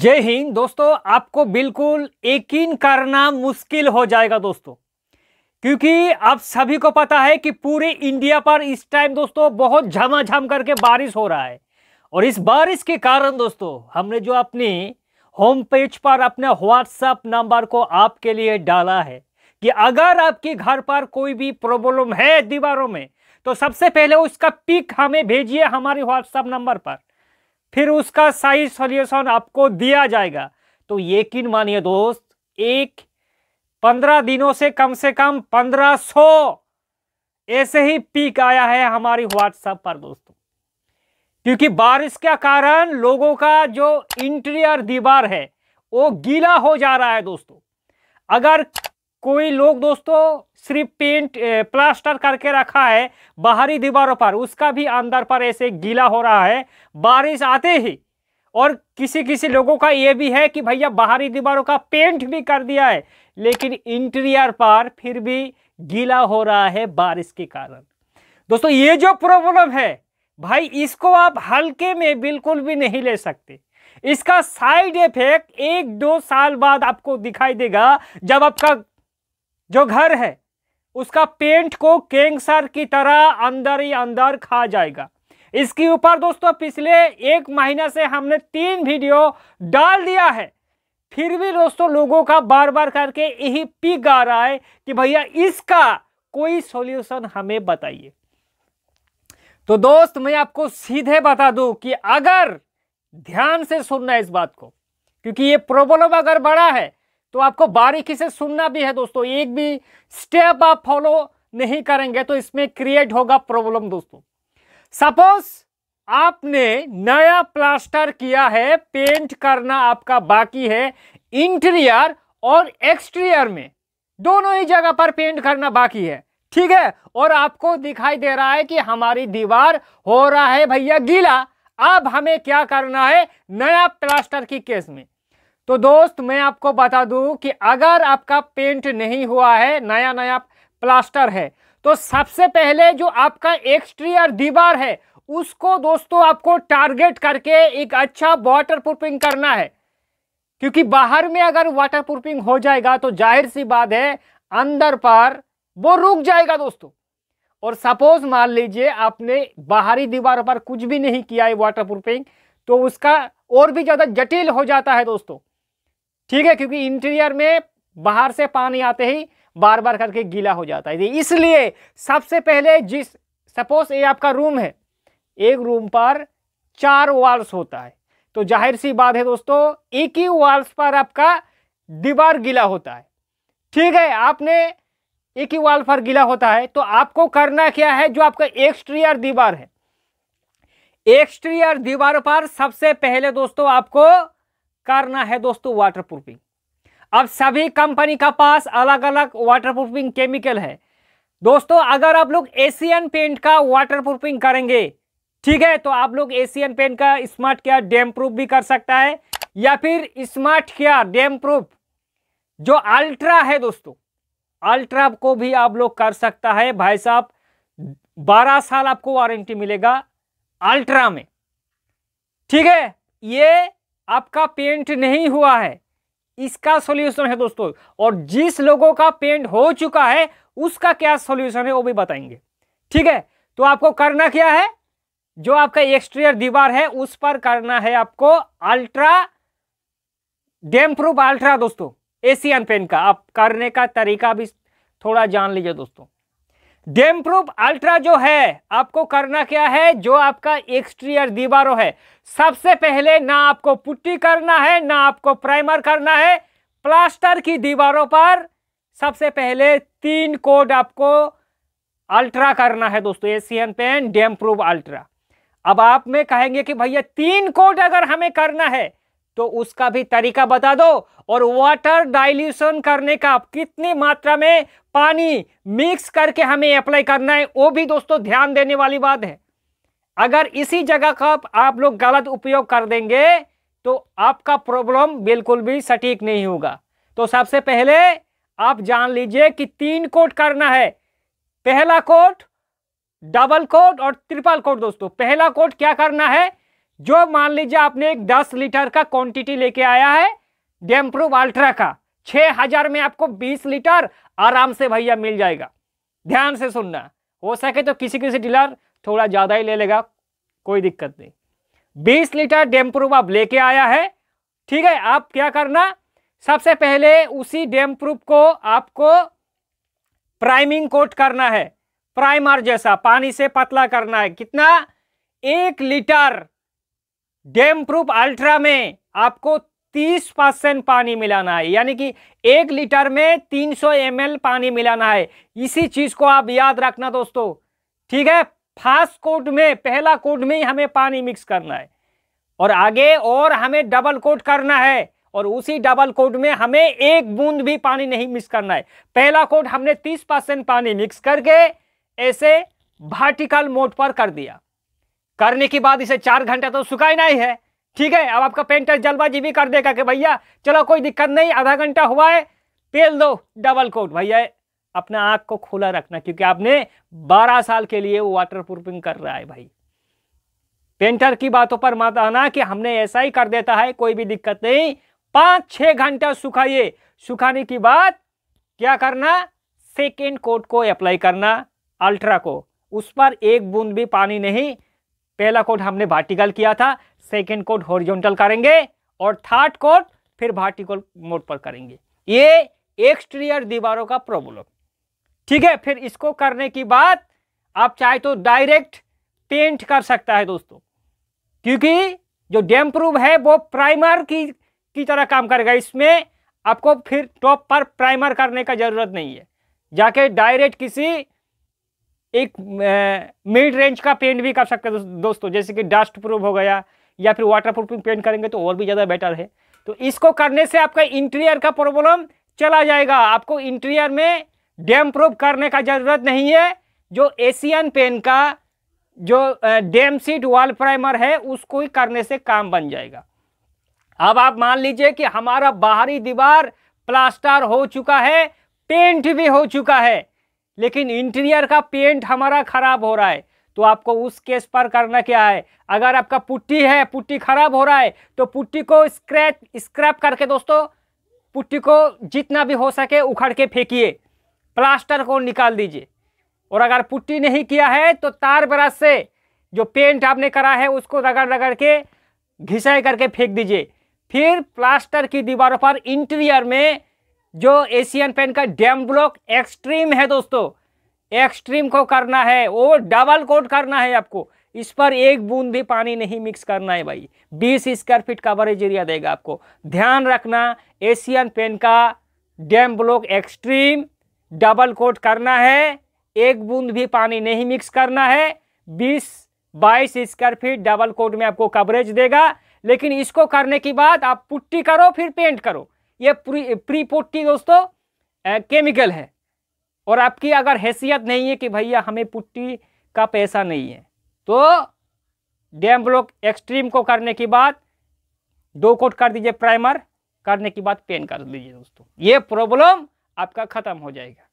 जय हिंद दोस्तों आपको बिल्कुल यकीन करना मुश्किल हो जाएगा दोस्तों क्योंकि आप सभी को पता है कि पूरे इंडिया पर इस टाइम दोस्तों बहुत झमाझम करके बारिश हो रहा है और इस बारिश के कारण दोस्तों हमने जो अपने होम पेज पर अपना व्हाट्सएप नंबर को आपके लिए डाला है कि अगर आपके घर पर कोई भी प्रॉब्लम है दीवारों में तो सबसे पहले उसका पिक हमें भेजिए हमारे व्हाट्सएप नंबर पर फिर उसका सही सॉल्यूशन आपको दिया जाएगा तो यकीन मानिए दोस्त एक पंद्रह दिनों से कम से कम पंद्रह सौ ऐसे ही पीक आया है हमारी व्हाट्सएप पर दोस्तों क्योंकि बारिश के कारण लोगों का जो इंटीरियर दीवार है वो गीला हो जा रहा है दोस्तों अगर कोई लोग दोस्तों सिर्फ पेंट प्लास्टर करके रखा है बाहरी दीवारों पर उसका भी अंदर पर ऐसे गीला हो रहा है बारिश आते ही और किसी किसी लोगों का ये भी है कि भैया बाहरी दीवारों का पेंट भी कर दिया है लेकिन इंटीरियर पर फिर भी गीला हो रहा है बारिश के कारण दोस्तों ये जो प्रॉब्लम है भाई इसको आप हल्के में बिल्कुल भी नहीं ले सकते इसका साइड इफेक्ट एक दो साल बाद आपको दिखाई देगा जब आपका जो घर है उसका पेंट को कैंसर की तरह अंदर ही अंदर खा जाएगा इसके ऊपर दोस्तों पिछले एक महीने से हमने तीन वीडियो डाल दिया है फिर भी दोस्तों लोगों का बार बार करके यही पिक आ रहा है कि भैया इसका कोई सॉल्यूशन हमें बताइए तो दोस्त मैं आपको सीधे बता दूं कि अगर ध्यान से सुनना इस बात को क्योंकि ये प्रॉब्लम अगर बड़ा है तो आपको बारीकी से सुनना भी है दोस्तों एक भी स्टेप आप फॉलो नहीं करेंगे तो इसमें क्रिएट होगा प्रॉब्लम दोस्तों सपोज आपने नया प्लास्टर किया है पेंट करना आपका बाकी है इंटीरियर और एक्सटीरियर में दोनों ही जगह पर पेंट करना बाकी है ठीक है और आपको दिखाई दे रहा है कि हमारी दीवार हो रहा है भैया गीला अब हमें क्या करना है नया प्लास्टर की केस में तो दोस्त मैं आपको बता दूं कि अगर आपका पेंट नहीं हुआ है नया नया प्लास्टर है तो सबसे पहले जो आपका एक्सटीरियर दीवार है उसको दोस्तों आपको टारगेट करके एक अच्छा वाटर प्रूफिंग करना है क्योंकि बाहर में अगर वाटर प्रूफिंग हो जाएगा तो जाहिर सी बात है अंदर पर वो रुक जाएगा दोस्तों और सपोज मान लीजिए आपने बाहरी दीवार पर कुछ भी नहीं किया है वाटर प्रूफिंग तो उसका और भी ज़्यादा जटिल हो जाता है दोस्तों ठीक है क्योंकि इंटीरियर में बाहर से पानी आते ही बार बार करके गीला हो जाता है इसलिए सबसे पहले जिस सपोज ये आपका रूम है एक रूम पर चार वॉल्स होता है तो जाहिर सी बात है दोस्तों एक ही वॉल्स पर आपका दीवार गीला होता है ठीक है आपने एक ही वाल पर गीला होता है तो आपको करना क्या है जो आपका एक्सट्रीयर दीवार है एक्सट्रीयर दीवार पर सबसे पहले दोस्तों आपको करना है दोस्तों वाटर प्रूफिंग अब सभी कंपनी का पास अलग अलग वाटर प्रूफिंग केमिकल है दोस्तों अगर आप लोग एशियन पेंट का वाटर प्रूफिंग करेंगे ठीक है तो आप लोग एशियन पेंट का स्मार्ट केयर डैम प्रूफ भी कर सकता है या फिर स्मार्ट केयर डैम प्रूफ जो अल्ट्रा है दोस्तों अल्ट्रा को भी आप लोग कर सकता है भाई साहब बारह साल आपको वारंटी मिलेगा अल्ट्रा में ठीक है ये आपका पेंट नहीं हुआ है इसका सॉल्यूशन है दोस्तों और जिस लोगों का पेंट हो चुका है उसका क्या सॉल्यूशन है वो भी बताएंगे ठीक है तो आपको करना क्या है जो आपका एक्सटीरियर दीवार है उस पर करना है आपको अल्ट्रा डेम प्रूफ अल्ट्रा दोस्तों एशियन पेंट का आप करने का तरीका भी थोड़ा जान लीजिए दोस्तों डेम प्रूफ अल्ट्रा जो है आपको करना क्या है जो आपका एक्सटीरियर दीवारों है सबसे पहले ना आपको पुट्टी करना है ना आपको प्राइमर करना है प्लास्टर की दीवारों पर सबसे पहले तीन कोड आपको अल्ट्रा करना है दोस्तों Asian Paint damp proof ultra अब आप में कहेंगे कि भैया तीन कोड अगर हमें करना है तो उसका भी तरीका बता दो और वाटर डाइल्यूशन करने का कितनी मात्रा में पानी मिक्स करके हमें अप्लाई करना है वो भी दोस्तों ध्यान देने वाली बात है अगर इसी जगह का आप लोग गलत उपयोग कर देंगे तो आपका प्रॉब्लम बिल्कुल भी सटीक नहीं होगा तो सबसे पहले आप जान लीजिए कि तीन कोट करना है पहला कोट डबल कोट और ट्रिपल कोट दोस्तों पहला कोट क्या करना है जो मान लीजिए आपने एक 10 लीटर का क्वांटिटी लेके आया है डेम्प्रूव अल्ट्रा का 6000 में आपको 20 लीटर आराम से भैया मिल जाएगा ध्यान से सुनना हो सके तो किसी किसी डीलर थोड़ा ज़्यादा ही ले लेगा कोई दिक्कत नहीं बीस लीटर डेम्प्रूव आप लेके आया है ठीक है आप क्या करना सबसे पहले उसी प्रूफ को आपको प्राइमिंग कोट करना है प्राइमर जैसा पानी से पतला करना है कितना एक लीटर डेम प्रूफ अल्ट्रा में आपको 30 परसेंट पानी मिलाना है यानी कि एक लीटर में 300 सौ पानी मिलाना है इसी चीज़ को आप याद रखना दोस्तों ठीक है फर्स्ट कोट में पहला कोट में ही हमें पानी मिक्स करना है और आगे और हमें डबल कोट करना है और उसी डबल कोट में हमें एक बूंद भी पानी नहीं मिक्स करना है पहला कोट हमने 30 परसेंट पानी मिक्स करके ऐसे वर्टिकल मोड पर कर दिया करने के बाद इसे चार घंटा तो सुखाई ही है ठीक है अब आपका पेंटर जल्दबाजी भी कर देगा कि भैया चलो कोई दिक्कत नहीं आधा घंटा हुआ है पेल दो डबल कोट भैया अपना आँख को खुला रखना क्योंकि आपने बारह साल के लिए वाटर प्रूफिंग कर रहा है भाई पेंटर की बातों पर मत आना कि हमने ऐसा ही कर देता है कोई भी दिक्कत नहीं पाँच छः घंटा सुखाइए सुखाने के बाद क्या करना सेकेंड कोट को अप्लाई करना अल्ट्रा को उस पर एक बूंद भी पानी नहीं पहला कोड हमने वर्टिकल किया था सेकेंड कोड हॉरिजॉन्टल करेंगे और थर्ड कोड फिर वर्टिकल मोड पर करेंगे ये एक्सटीरियर दीवारों का प्रॉब्लम ठीक है फिर इसको करने की बात आप चाहे तो डायरेक्ट पेंट कर सकता है दोस्तों क्योंकि जो डैम प्रूफ है वो प्राइमर की की तरह काम करेगा इसमें आपको फिर टॉप पर प्राइमर करने का ज़रूरत नहीं है जाके डायरेक्ट किसी एक मिड रेंज का पेंट भी कर सकते हैं दोस्तों जैसे कि डस्ट प्रूफ हो गया या फिर वाटर प्रूफिंग पेंट करेंगे तो और भी ज़्यादा बेटर है तो इसको करने से आपका इंटीरियर का प्रॉब्लम चला जाएगा आपको इंटीरियर में डैम प्रूफ करने का ज़रूरत नहीं है जो एशियन पेन का जो डैम सीट वॉल प्राइमर है उसको ही करने से काम बन जाएगा अब आप मान लीजिए कि हमारा बाहरी दीवार प्लास्टर हो चुका है पेंट भी हो चुका है लेकिन इंटीरियर का पेंट हमारा खराब हो रहा है तो आपको उस केस पर करना क्या है अगर आपका पुट्टी है पुट्टी खराब हो रहा है तो पुट्टी को स्क्रैच स्क्रैप करके दोस्तों पुट्टी को जितना भी हो सके उखड़ के फेंकिए प्लास्टर को निकाल दीजिए और अगर पुट्टी नहीं किया है तो तार ब्रश से जो पेंट आपने करा है उसको रगड़ रगड़ के घिसाई करके फेंक दीजिए फिर प्लास्टर की दीवारों पर इंटीरियर में जो एशियन पेन का डैम ब्लॉक एक्सट्रीम है दोस्तों एक्सट्रीम को करना है वो डबल कोट करना है आपको इस पर एक बूंद भी पानी नहीं मिक्स करना है भाई 20 स्क्वायर फीट कवरेज एरिया देगा आपको ध्यान रखना एशियन पेन का damp block extreme double coat करना है एक बूंद भी पानी नहीं मिक्स करना है 20 बाईस स्क्वायर फीट डबल कोट में आपको कवरेज देगा लेकिन इसको करने के बाद आप पुट्टी करो फिर पेंट करो ये प्री प्री दोस्तों केमिकल है और आपकी अगर हैसियत नहीं है कि भैया हमें पुट्टी का पैसा नहीं है तो डैम ब्लॉक एक्सट्रीम को करने के बाद दो कोट कर दीजिए प्राइमर करने के बाद पेन कर दीजिए दोस्तों ये प्रॉब्लम आपका ख़त्म हो जाएगा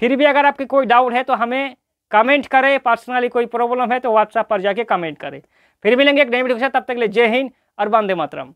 फिर भी अगर आपकी कोई डाउट है तो हमें कमेंट करें पर्सनली कोई प्रॉब्लम है तो व्हाट्सएप पर जाके कमेंट करें फिर मिलेंगे एक नई वीडियो के साथ तब तक ले जय हिंद और वंदे मातरम